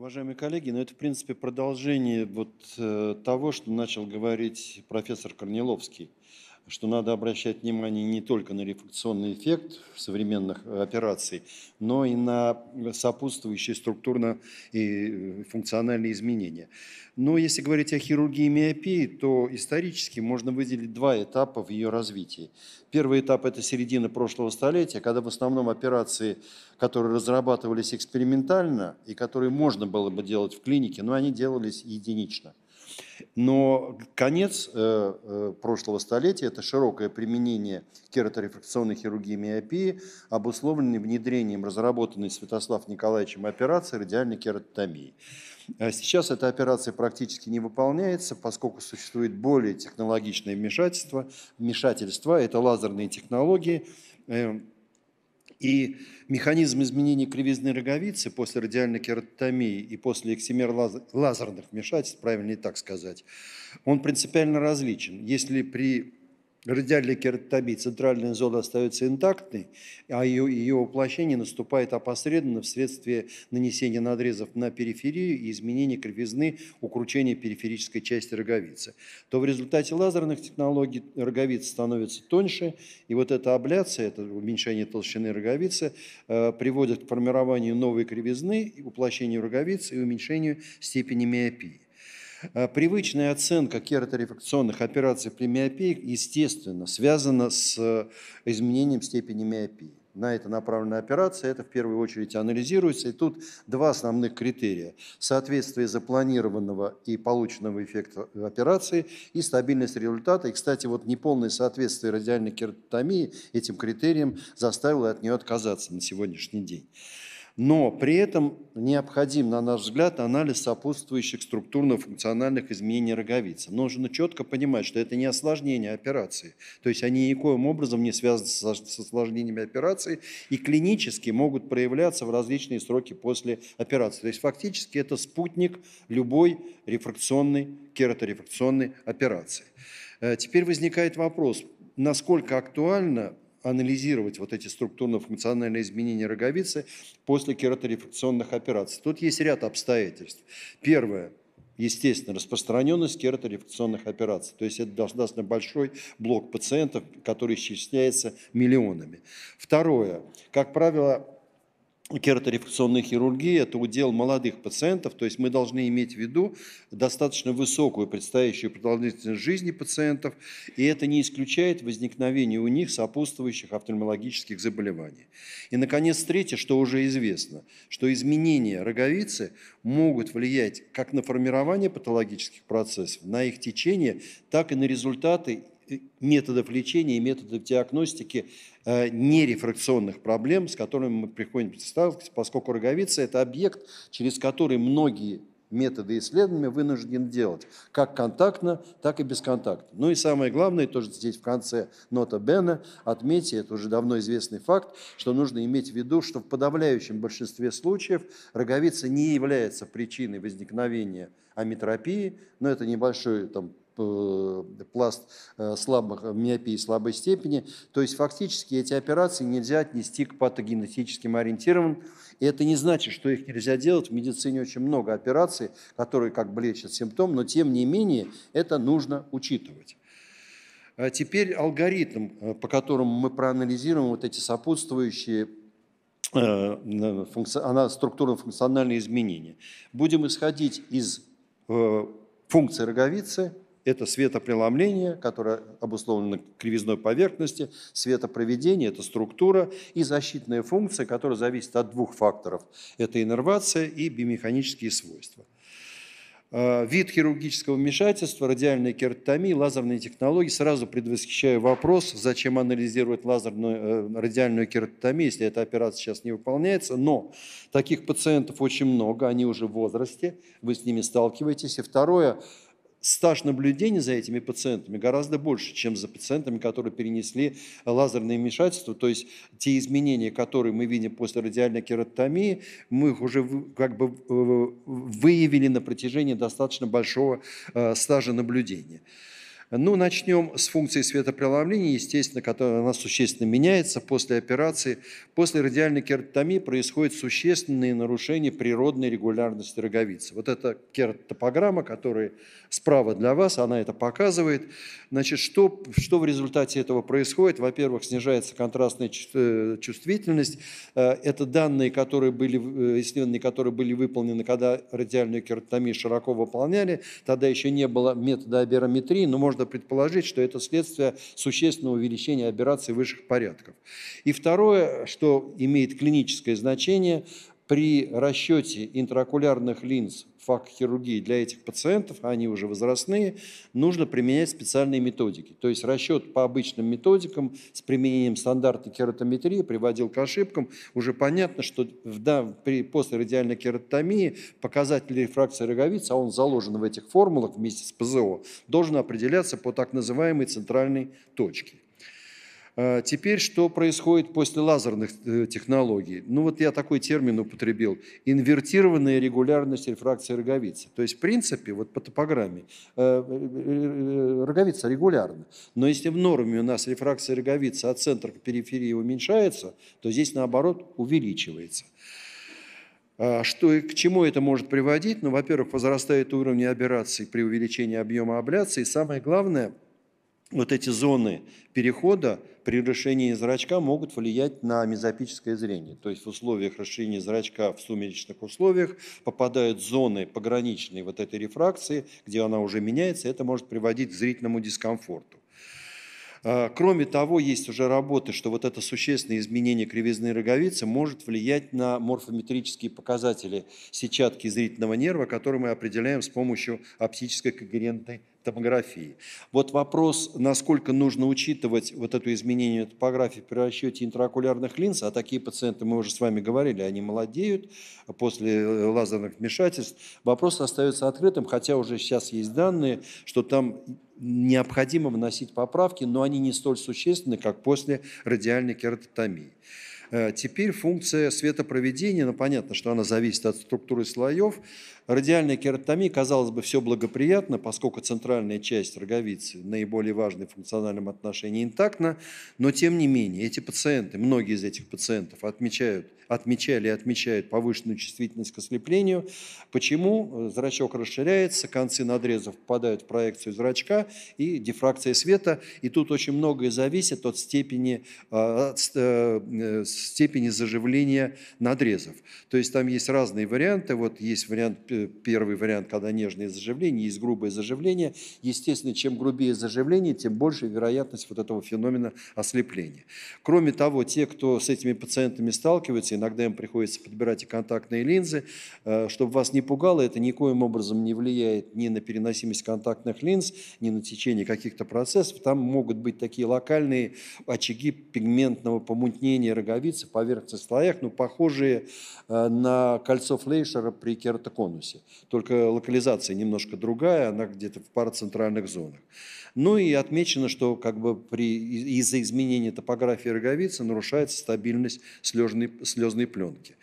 Уважаемые коллеги, ну это, в принципе, продолжение вот э, того, что начал говорить профессор Корниловский что надо обращать внимание не только на рефракционный эффект современных э, операций, но и на сопутствующие структурно и э, функциональные изменения. Но если говорить о хирургии миопии, то исторически можно выделить два этапа в ее развитии. Первый этап – это середина прошлого столетия, когда в основном операции, которые разрабатывались экспериментально и которые можно было бы делать в клинике, но они делались единично – но конец э, э, прошлого столетия – это широкое применение кераторефракционной хирургии миопии, обусловленное внедрением разработанной Святослав Николаевичем операции радиальной кератотомии. А сейчас эта операция практически не выполняется, поскольку существует более технологичное вмешательство. Вмешательство – это лазерные технологии, эм, и механизм изменения кривизны роговицы после радиальной кератомии и после эксимер-лазерных вмешательств, правильно правильнее так сказать, он принципиально различен. Если при радиальной кератотобии центральная зона остается интактной, а ее, ее воплощение наступает опосредованно вследствие нанесения надрезов на периферию и изменения кривизны, укручения периферической части роговицы, то в результате лазерных технологий роговица становится тоньше, и вот эта абляция, это уменьшение толщины роговицы, э, приводит к формированию новой кривизны, уплощению роговицы и уменьшению степени миопии. Э, привычная оценка кераторефракционных операций при миопии, естественно, связана с э, изменением степени миопии. На это направлена операция, это в первую очередь анализируется. И тут два основных критерия. Соответствие запланированного и полученного эффекта э, операции и стабильность результата. И, кстати, вот неполное соответствие радиальной кератотомии этим критериям заставило от нее отказаться на сегодняшний день. Но при этом необходим, на наш взгляд, анализ сопутствующих структурно-функциональных изменений роговицы. Нужно четко понимать, что это не осложнение операции. То есть они никоим образом не связаны с осложнениями операции и клинически могут проявляться в различные сроки после операции. То есть фактически это спутник любой рефракционной, кераторефракционной операции. Э, теперь возникает вопрос, насколько актуально анализировать вот эти структурно-функциональные изменения роговицы после кераторефракционных операций. Тут есть ряд обстоятельств. Первое естественно, распространенность кераторефракционных операций. То есть это достаточно большой блок пациентов, который исчисляется миллионами. Второе. Как правило, кераторефракционной хирургии – это удел молодых пациентов, то есть мы должны иметь в виду достаточно высокую предстоящую продолжительность жизни пациентов, и это не исключает возникновение у них сопутствующих офтальмологических заболеваний. И, наконец, третье, что уже известно, что изменения роговицы могут влиять как на формирование патологических процессов, на их течение, так и на результаты методов лечения и методов диагностики э, нерефракционных проблем, с которыми мы приходим сталкиваться, поскольку роговица – это объект, через который многие методы исследования вынуждены делать, как контактно, так и бесконтактно. Ну и самое главное, тоже здесь в конце нота Бена, отметьте, это уже давно известный факт, что нужно иметь в виду, что в подавляющем большинстве случаев роговица не является причиной возникновения амитропии, но это небольшой там, Э, пласт э, слабых, э, миопии слабой степени. То есть фактически эти операции нельзя отнести к патогенетическим ориентированным. И это не значит, что их нельзя делать. В медицине очень много операций, которые как бы лечат симптом, но тем не менее это нужно учитывать. А теперь алгоритм, по которому мы проанализируем вот эти сопутствующие структурно-функциональные изменения. Будем исходить из функции роговицы – это светопреломление, которое обусловлено кривизной поверхности, светопроведение, это структура и защитная функция, которая зависит от двух факторов. Это иннервация и биомеханические свойства. Э, вид хирургического вмешательства, радиальная кератомия, лазерные технологии. Сразу предвосхищаю вопрос, зачем анализировать лазерную э, радиальную кератомию, если эта операция сейчас не выполняется. Но таких пациентов очень много, они уже в возрасте, вы с ними сталкиваетесь. И второе, стаж наблюдения за этими пациентами гораздо больше, чем за пациентами, которые перенесли лазерное вмешательства. То есть те изменения, которые мы видим после радиальной кератомии, мы их уже как бы э, выявили на протяжении достаточно большого э, стажа наблюдения. Ну, начнем с функции светопреломления, естественно, которая она существенно меняется после операции. После радиальной кератомии происходят существенные нарушения природной регулярности роговицы. Вот эта кератотопограмма, которая справа для вас, она это показывает. Значит, что, что в результате этого происходит? Во-первых, снижается контрастная э, чувствительность. Э, это данные, которые были, э, исследования, которые были выполнены, когда радиальную кератотомию широко выполняли. Тогда еще не было метода аберометрии, но можно можно предположить, что это следствие существенного увеличения операций высших порядков. И второе, что имеет клиническое значение, при расчете интраокулярных линз хирургии для этих пациентов, а они уже возрастные, нужно применять специальные методики. То есть расчет по обычным методикам с применением стандартной кератометрии приводил к ошибкам. Уже понятно, что в, да, при, после радиальной кератомии показатель рефракции роговицы, а он заложен в этих формулах вместе с ПЗО, должен определяться по так называемой центральной точке. А, теперь что происходит после лазерных э, технологий? Ну вот я такой термин употребил. Инвертированная регулярность рефракции роговицы. То есть в принципе вот по топограмме э, э, роговица регулярна. Но если в норме у нас рефракция роговицы от центра к периферии уменьшается, то здесь наоборот увеличивается. А, что и к чему это может приводить? Ну, во-первых, возрастает уровень аберраций при увеличении объема абляции. И самое главное – вот эти зоны перехода при расширении зрачка могут влиять на мезопическое зрение. То есть в условиях расширения зрачка в сумеречных условиях попадают зоны пограничные вот этой рефракции, где она уже меняется, это может приводить к зрительному дискомфорту. А, кроме того, есть уже работы, что вот это существенное изменение кривизны роговицы может влиять на морфометрические показатели сетчатки зрительного нерва, которые мы определяем с помощью оптической когерентной топографии. Вот вопрос, насколько нужно учитывать вот это изменение топографии при расчете интраокулярных линз, а такие пациенты, мы уже с вами говорили, они молодеют после э, лазерных вмешательств. Вопрос остается открытым, хотя уже сейчас есть данные, что там необходимо вносить поправки, но они не столь существенны, как после радиальной кератотомии. Э, теперь функция светопроведения, ну понятно, что она зависит от структуры слоев, Радиальная кератомия казалось бы, все благоприятно, поскольку центральная часть роговицы наиболее важной функциональном отношении интактна, но тем не менее эти пациенты, многие из этих пациентов отмечают, отмечали и отмечают повышенную чувствительность к ослеплению. Почему? Зрачок расширяется, концы надрезов попадают в проекцию зрачка и дифракция света. И тут очень многое зависит от степени, а, от э, э, степени заживления надрезов. То есть там есть разные варианты. Вот есть вариант э, первый вариант, когда нежное заживление, есть грубое заживление. Естественно, чем грубее заживление, тем больше вероятность вот этого феномена ослепления. Кроме того, те, кто с этими пациентами сталкивается, иногда им приходится подбирать и контактные линзы, э, чтобы вас не пугало, это никоим образом не влияет ни на переносимость контактных линз, ни на течение каких-то процессов. Там могут быть такие локальные очаги пигментного помутнения роговицы в поверхностных слоях, но ну, похожие э, на кольцо Флейшера при кератоконусе конусе. Только локализация немножко другая, она где-то в парацентральных зонах. Ну и отмечено, что как бы при, из-за изменения топографии роговицы нарушается стабильность слезной, слезной пленки.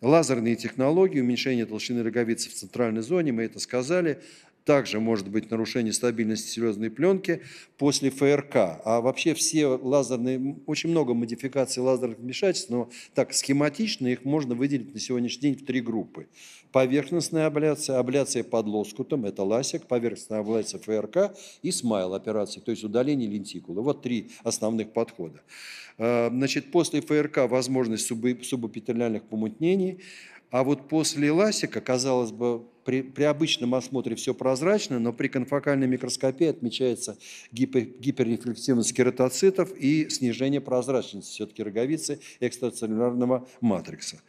Лазерные технологии, уменьшение толщины роговицы в центральной зоне, мы это сказали, также может быть нарушение стабильности слезной пленки после ФРК. А вообще все лазерные, очень много модификаций лазерных вмешательств, но так схематично их можно выделить на сегодняшний день в три группы. Поверхностная абляция, абляция под лоскутом, это ласик, поверхностная абляция ФРК и смайл операции, то есть удаление лентикулы. Вот три основных подхода. А, значит, после ФРК возможность субэпителлярных помутнений, а вот после ласика, казалось бы, при, при обычном осмотре все прозрачно, но при конфокальной микроскопии отмечается гипер, гиперрефлективность кератоцитов и снижение прозрачности все-таки роговицы экстрацеллюлярного матрикса.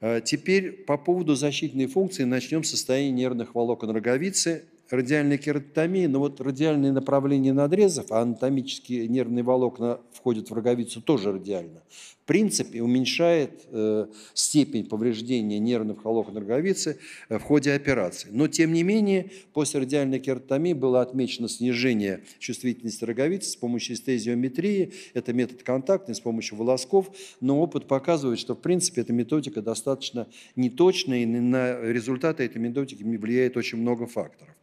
Э, теперь по поводу защитной функции начнем с состояния нервных волокон роговицы радиальная кератомия, но вот радиальные направления надрезов, а анатомические нервные волокна входят в роговицу тоже радиально, в принципе уменьшает э, степень повреждения нервных волокон роговицы э, в ходе операции. Но тем не менее, после радиальной кератомии было отмечено снижение чувствительности роговицы с помощью эстезиометрии, это метод контактный, с помощью волосков, но опыт показывает, что в принципе эта методика достаточно неточная, и на результаты этой методики влияет очень много факторов.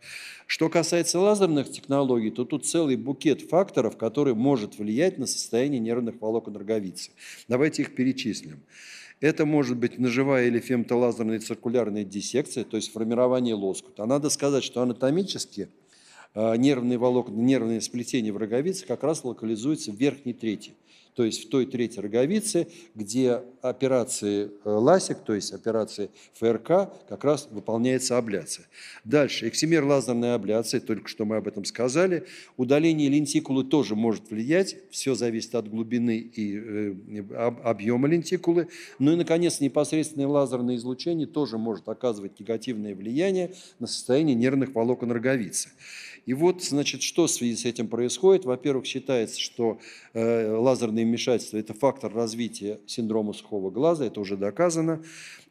Что касается лазерных технологий, то тут целый букет факторов, который может влиять на состояние нервных волокон роговицы. Давайте их перечислим. Это может быть ножевая или фемтолазерная циркулярная диссекция, то есть формирование лоскута. А надо сказать, что анатомически э, нервные волокна, нервные сплетения в роговице как раз локализуются в верхней трети то есть в той третьей роговице, где операции э, ЛАСИК, то есть операции ФРК, как раз выполняется абляция. Дальше, эксимер лазерной абляции, только что мы об этом сказали. Удаление лентикулы тоже может влиять, все зависит от глубины и э, объема лентикулы. Ну и, наконец, непосредственное лазерное излучение тоже может оказывать негативное влияние на состояние нервных волокон роговицы. И вот, значит, что в связи с этим происходит? Во-первых, считается, что э, лазерные вмешательства – это фактор развития синдрома сухого глаза, это уже доказано.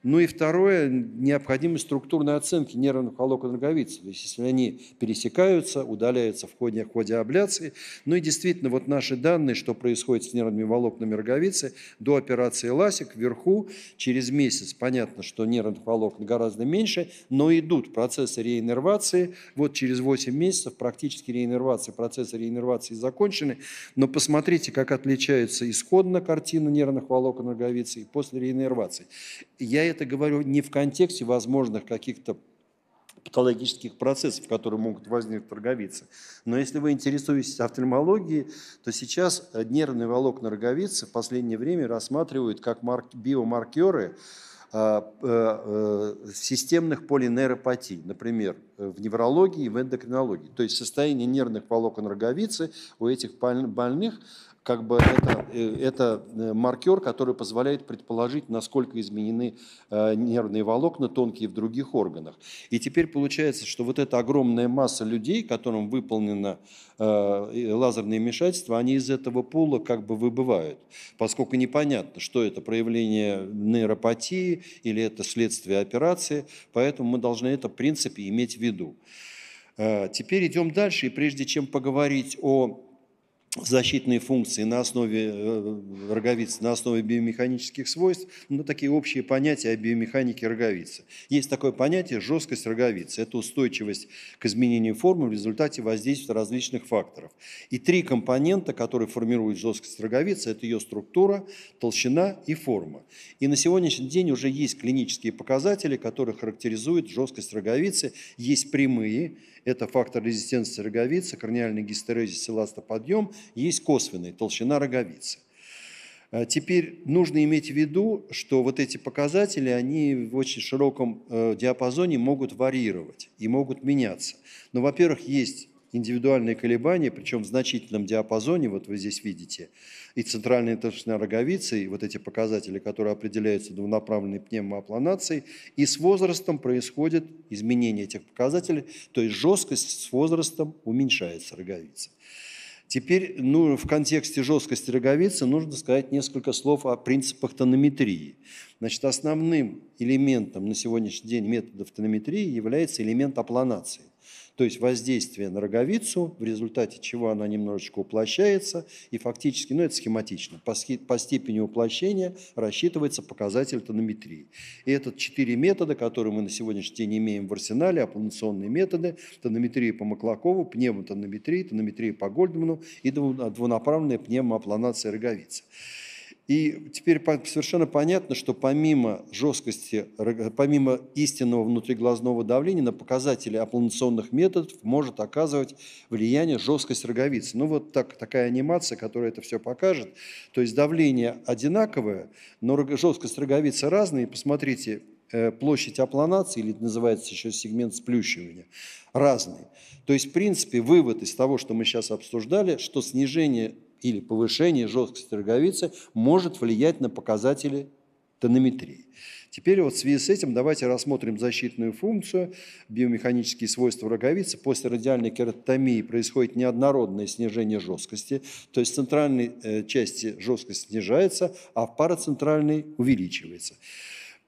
Ну и второе, необходимы структурные оценки нервных волокон роговицы. То есть если они пересекаются, удаляются в ходе, в ходе абляции. Ну и действительно, вот наши данные, что происходит с нервными волокнами роговицы до операции ласик вверху через месяц. Понятно, что нервных волокон гораздо меньше, но идут процессы реиннервации. Вот через 8 месяцев практически реиннервации, процессы реиннервации закончены. Но посмотрите, как отличается исходная картина нервных волокон роговицы и после реиннервации. Я это говорю не в контексте возможных каких-то патологических процессов, которые могут возникнуть в роговице. Но если вы интересуетесь офтальмологией, то сейчас э, нервные волокна роговицы в последнее время рассматривают как биомаркеры а, э, э, системных полинейропатий, например, в неврологии и в эндокринологии. То есть состояние нервных волокон роговицы у этих больных как бы это, э, это э, маркер, который позволяет предположить, насколько изменены э, нервные волокна тонкие в других органах. И теперь получается, что вот эта огромная масса людей, которым выполнено лазерное вмешательства, они из этого пула как бы выбывают, поскольку непонятно, что это проявление нейропатии или это следствие операции, поэтому мы должны это в принципе иметь в виду. Теперь идем дальше, и прежде чем поговорить о защитные функции на основе э, роговицы на основе биомеханических свойств, ну, такие общие понятия о биомеханике роговицы. Есть такое понятие жесткость роговицы. Это устойчивость к изменению формы в результате воздействия различных факторов. И три компонента, которые формируют жесткость роговицы, это ее структура, толщина и форма. И на сегодняшний день уже есть клинические показатели, которые характеризуют жесткость роговицы. Есть прямые, это фактор резистентности роговицы, краниальный гистерезис и ластоподъем – есть косвенный, толщина роговицы. А теперь нужно иметь в виду, что вот эти показатели, они в очень широком э, диапазоне могут варьировать и могут меняться. Но, во-первых, есть индивидуальные колебания, причем в значительном диапазоне, вот вы здесь видите, и центральная толщина роговицы, и вот эти показатели, которые определяются двунаправленной пневмоапланацией, и с возрастом происходит изменение этих показателей, то есть жесткость с возрастом уменьшается роговица. Теперь ну, в контексте жесткости роговицы нужно сказать несколько слов о принципах тонометрии. Значит, основным элементом на сегодняшний день методов тонометрии является элемент апланации то есть воздействие на роговицу, в результате чего она немножечко уплощается, и фактически, ну это схематично, по, по степени уплощения рассчитывается показатель тонометрии. И это четыре метода, которые мы на сегодняшний день имеем в арсенале, аппланационные методы, тонометрия по Маклакову, пневмотонометрия, тонометрия по Гольдману и двунаправленная пневмоапланация роговицы. И теперь совершенно понятно, что помимо жесткости, помимо истинного внутриглазного давления, на показатели опланационных методов может оказывать влияние жесткость роговицы. Ну вот так, такая анимация, которая это все покажет. То есть давление одинаковое, но жесткость роговицы разная. И посмотрите, э, площадь апланации, или называется еще сегмент сплющивания, разный. То есть, в принципе, вывод из того, что мы сейчас обсуждали, что снижение или повышение жесткости роговицы может влиять на показатели тонометрии. Теперь вот в связи с этим давайте рассмотрим защитную функцию, биомеханические свойства роговицы. После радиальной кератомии происходит неоднородное снижение жесткости, то есть в центральной э, части жесткость снижается, а в парацентральной увеличивается.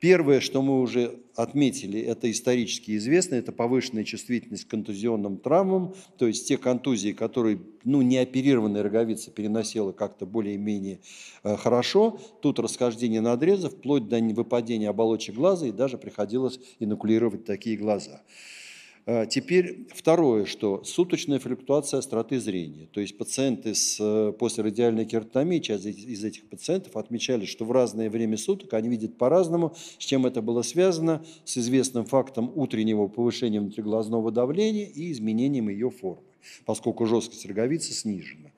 Первое, что мы уже отметили, это исторически известно, это повышенная чувствительность к контузионным травмам, то есть те контузии, которые ну, неоперированная роговица переносила как-то более-менее э, хорошо, тут расхождение надрезов, вплоть до выпадения оболочек глаза, и даже приходилось инокулировать такие глаза. Э, теперь второе, что суточная флюктуация остроты зрения. То есть пациенты с, э, после радиальной кератомии, часть из этих пациентов отмечали, что в разное время суток они видят по-разному, с чем это было связано, с известным фактом утреннего повышения внутриглазного давления и изменением ее формы, поскольку жесткость роговицы снижена.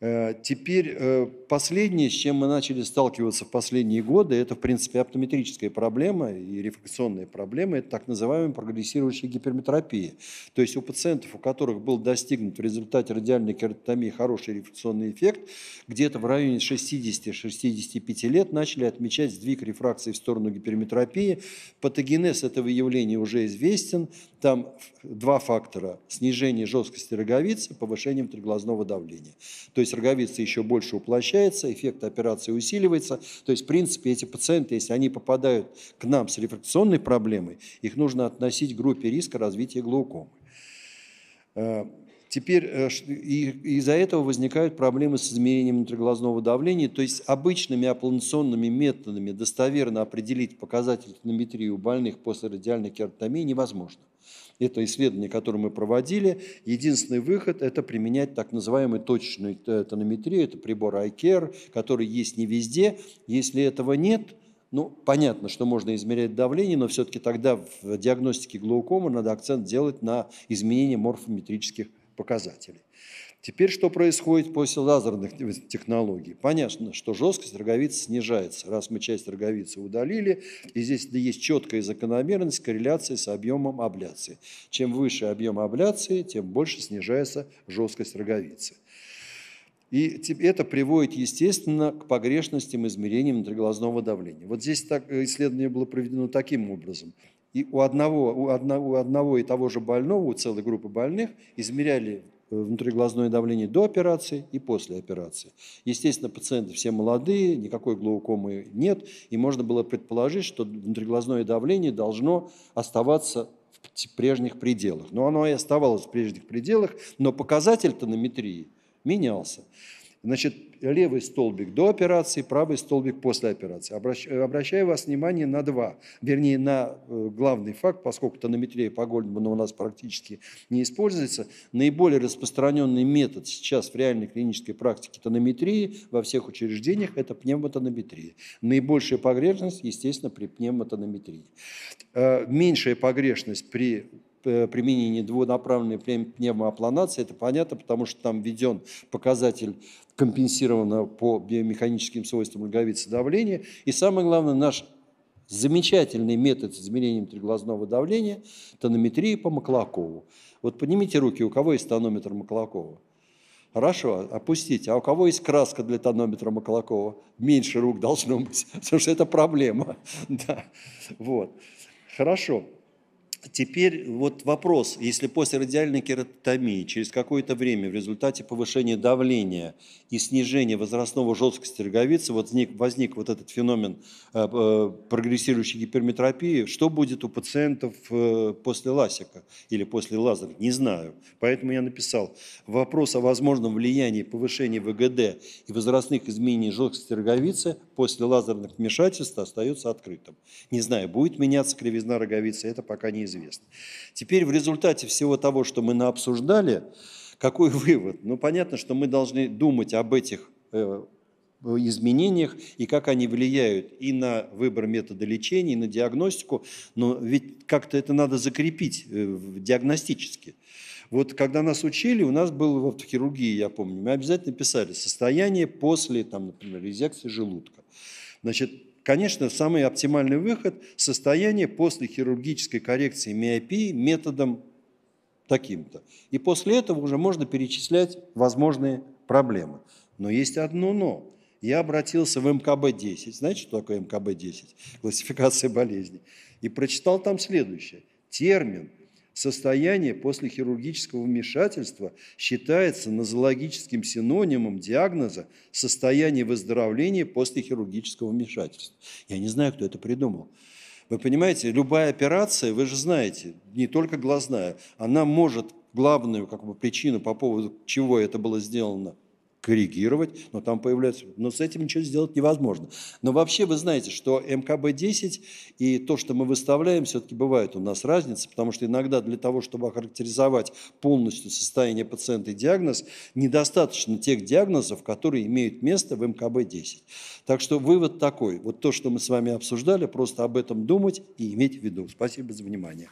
Э, теперь э, последнее, с чем мы начали сталкиваться в последние годы, это, в принципе, оптометрическая проблема и рефлексионная проблема, это так называемая прогрессирующая гиперметропия. То есть у пациентов, у которых был достигнут в результате радиальной кератомии хороший рефракционный эффект, где-то в районе 60-65 лет начали отмечать сдвиг рефракции в сторону гиперметропии. Патогенез этого явления уже известен, там два фактора – снижение жесткости роговицы, повышение внутриглазного давления. То есть роговица еще больше уплощается, эффект операции усиливается. То есть, в принципе, эти пациенты, если они попадают к нам с рефракционной проблемой, их нужно относить к группе риска развития глаукомы. Э, теперь э, из-за этого возникают проблемы с измерением внутриглазного давления, то есть обычными опланационными методами достоверно определить показатель тонометрии у больных после радиальной кератомии невозможно это исследование, которое мы проводили, единственный выход – это применять так называемую точную тонометрию, это прибор iCare, который есть не везде. Если этого нет, ну, понятно, что можно измерять давление, но все-таки тогда в диагностике глаукомы надо акцент делать на изменение морфометрических показателей. Теперь что происходит после лазерных технологий? Понятно, что жесткость роговицы снижается, раз мы часть роговицы удалили, и здесь есть четкая закономерность корреляции с объемом абляции. Чем выше объем абляции, тем больше снижается жесткость роговицы. И это приводит, естественно, к погрешностям измерения внутриглазного давления. Вот здесь так, э, исследование было проведено таким образом. И у одного, у, одного, у одного и того же больного, у целой группы больных, измеряли Э, внутриглазное давление до операции и после операции. Естественно, пациенты все молодые, никакой глаукомы нет, и можно было предположить, что внутриглазное давление должно оставаться в прежних пределах. Но оно и оставалось в прежних пределах, но показатель тонометрии менялся. Значит, левый столбик до операции, правый столбик после операции. Э, обращаю вас внимание на два, вернее, на э, главный факт, поскольку тонометрия по Гольдману у нас практически не используется. Наиболее распространенный метод сейчас в реальной клинической практике тонометрии во всех учреждениях – это пневмотонометрия. Наибольшая погрешность, естественно, при пневмотонометрии. Э, меньшая погрешность при Э, применение двунаправленной пневмоапланации, это понятно, потому что там введен показатель компенсированного по биомеханическим свойствам роговицы давления. И самое главное, наш замечательный метод измерения измерением давления – тонометрия по Маклакову. Вот поднимите руки, у кого есть тонометр Маклакова? Хорошо, опустите. А у кого есть краска для тонометра Маклакова? Меньше рук должно быть, потому что это проблема. Да. Вот. Хорошо. Теперь вот вопрос, если после радиальной кератомии через какое-то время в результате повышения давления и снижения возрастного жесткости роговицы вот возник, возник вот этот феномен э, э, прогрессирующей гиперметропии, что будет у пациентов э, после ласика или после лазера, не знаю. Поэтому я написал вопрос о возможном влиянии повышения ВГД и возрастных изменений жесткости роговицы после лазерных вмешательств остается открытым. Не знаю, будет меняться кривизна роговицы, это пока неизвестно известно. Теперь в результате всего того, что мы наобсуждали, какой вывод? Ну, понятно, что мы должны думать об этих э, изменениях и как они влияют и на выбор метода лечения, и на диагностику, но ведь как-то это надо закрепить э, диагностически. Вот когда нас учили, у нас был в автохирургии, я помню, мы обязательно писали состояние после, там, например, резекции желудка. Значит, Конечно, самый оптимальный выход – состояние после хирургической коррекции миопии методом таким-то. И после этого уже можно перечислять возможные проблемы. Но есть одно «но». Я обратился в МКБ-10, знаете, что такое МКБ-10? Классификация болезней. И прочитал там следующее. Термин Состояние после хирургического вмешательства считается нозологическим синонимом диагноза состояния выздоровления после хирургического вмешательства». Я не знаю, кто это придумал. Вы понимаете, любая операция, вы же знаете, не только глазная, она может главную как бы, причину, по поводу чего это было сделано – коррегировать, но там появляется, Но с этим ничего сделать невозможно. Но вообще вы знаете, что МКБ-10 и то, что мы выставляем, все-таки бывает у нас разница, потому что иногда для того, чтобы охарактеризовать полностью состояние пациента и диагноз, недостаточно тех диагнозов, которые имеют место в МКБ-10. Так что вывод такой. Вот то, что мы с вами обсуждали, просто об этом думать и иметь в виду. Спасибо за внимание.